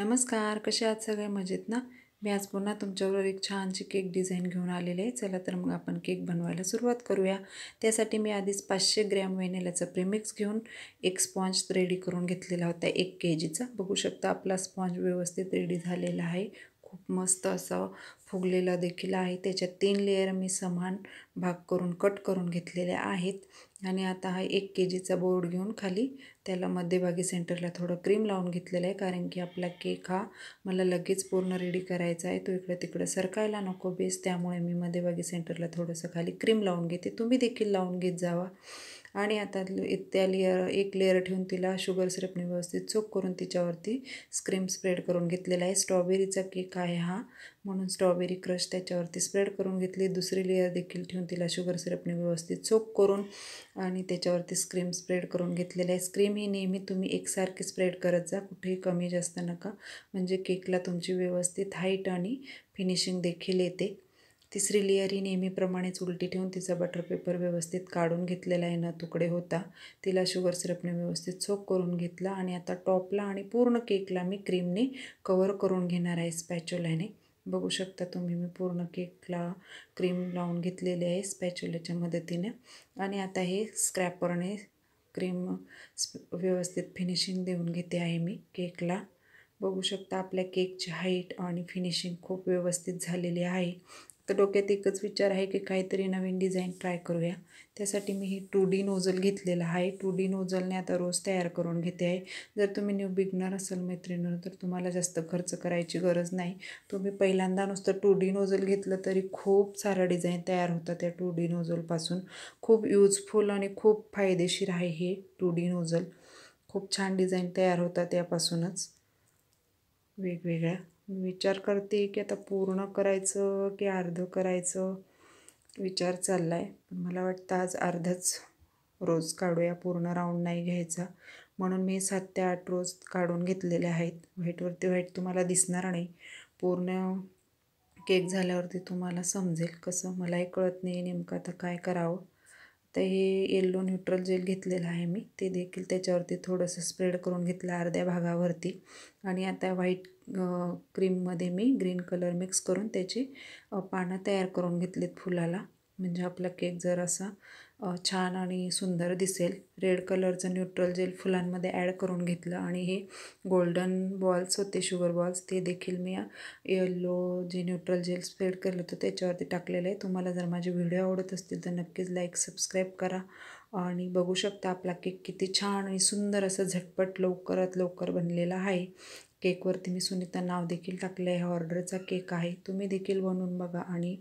नमस्कार कसे आहात सगळे मजेत ना मी आज पुन्हा तुमच्यावर एक छानशी केक डिझाईन घेऊन आलेले आहे चला तर मग आपण केक बनवायला सुरुवात करूया त्यासाठी मी आधीच पाचशे ग्रॅम वेनेलाचं प्रीमिक्स घेऊन एक स्पॉन्ज रेडी करून घेतलेला होता एक के जीचा बघू शकता आपला स्पॉन्ज व्यवस्थित रेडी झालेला आहे खूप मस्त असं फुगलेला देखील आहे त्याच्यात तीन लेयर मी समान भाग करून कट करून घेतलेले आहेत आणि आता हा एक के जीचा बोर्ड घेऊन खाली त्याला मध्यभागी सेंटरला थोडं क्रीम लावून घेतलेलं आहे कारण की आपला केक हा मला लगेच पूर्ण रेडी करायचा आहे तो इकडं तिकडं सरकायला नको बेस त्यामुळे मी मध्यभागी सेंटरला थोडंसं खाली क्रीम लावून घेते तुम्ही देखील लावून घेत जावा आणि आता त्या लेअर एक लेअर ठेवून तिला शुगर सिरपने व्यवस्थित चोक करून तिच्यावरती स्क्रीम स्प्रेड करून घेतलेला आहे स्ट्रॉबेरीचा केक आहे हा म्हणून स्ट्रॉबेरी क्रश त्याच्यावरती स्प्रेड करून घेतली दुसरी लेअर देखील ठेवून तिला शुगर सिरपने व्यवस्थित चोक करून आणि त्याच्यावरती स्क्रीम स्प्रेड करून घेतलेला आहे स्क्रीम ही नेहमी तुम्ही एकसारखी स्प्रेड करत जा कुठेही कमी जास्त नका म्हणजे केकला तुमची व्यवस्थित हाईट आणि फिनिशिंग देखील येते तिसरी लेअर ही नेहमीप्रमाणेच उलटी ठेवून तिचा बटर पेपर व्यवस्थित काढून घेतलेला आहे ना तुकडे होता तिला शुगर सिरपने व्यवस्थित सोक करून घेतला आणि आता टॉपला आणि पूर्ण केकला मी क्रीमने कवर करून घेणार आहे स्पॅच्युलाने बघू शकता तुम्ही मी पूर्ण केकला क्रीम लावून घेतलेली आहे स्पॅच्युलाच्या मदतीने आणि आता हे स्क्रॅपरने क्रीम व्यवस्थित फिनिशिंग देऊन घेते आहे मी केकला बघू शकता आपल्या केकची हाईट आणि फिनिशिंग खूप व्यवस्थित झालेली आहे तर डोक्यात एकच विचार आहे की काहीतरी नवीन डिझाईन ट्राय करूया त्यासाठी मी ही टू डी नोझल घेतलेला आहे टू डी नोजलने आता रोज तयार करून घेते आहे जर तुम्ही न्यू बिगनर असाल मैत्रिणीनं तर तुम्हाला जास्त खर्च करायची गरज नाही तुम्ही पहिल्यांदा नुसतं टू डी नोझल घेतलं तरी खूप सारा डिझाईन तयार होतात त्या टू डी नोझलपासून खूप यूजफुल आणि खूप फायदेशीर आहे हे टू डी नोझल खूप छान डिझाईन तयार होतात त्यापासूनच वेगवेगळ्या विचार करते की आता पूर्ण करायचं की अर्धं करायचं विचार चालला आहे मला वाटतं आज अर्धच रोज काढूया पूर्ण राऊंड नाही घ्यायचा म्हणून मी सात ते आठ रोज काढून घेतलेले आहेत व्हाईटवरती व्हाईट तुम्हाला दिसणार नाही पूर्ण केक झाल्यावरती तुम्हाला समजेल कसं मलाही कळत नाही नेमकं आता काय करावं तर हे येल्लो न्यूट्रल जेल घेतलेलं आहे मी ते देखील त्याच्यावरती थोडंसं स्प्रेड करून घेतलं अर्ध्या भागावरती आणि आता व्हाईट क्रीममध्ये मी ग्रीन कलर मिक्स करून त्याची पानं तयार करून घेतलीत फुलाला म्हणजे आपला केक जर असा छान आणि सुंदर दिसेल रेड कलरचं न्यूट्रल जेल फुलांमध्ये ॲड करून घेतलं आणि हे गोल्डन बॉल्स होते शुगर बॉल्स ते देखील मी येलो जे न्यूट्रल जेल स्प्रेड केलं होतं त्याच्यावरती टाकलेलं आहे तुम्हाला जर माझे व्हिडिओ आवडत असतील तर नक्कीच लाईक सबस्क्राईब करा आणि बघू शकता आपला केक किती छान आणि सुंदर असं झटपट लवकरात लवकर बनलेला आहे केकवरती मी सुनीता नाव देखील टाकले आहे ऑर्डरचा केक आहे तुम्ही देखील बनवून बघा आणि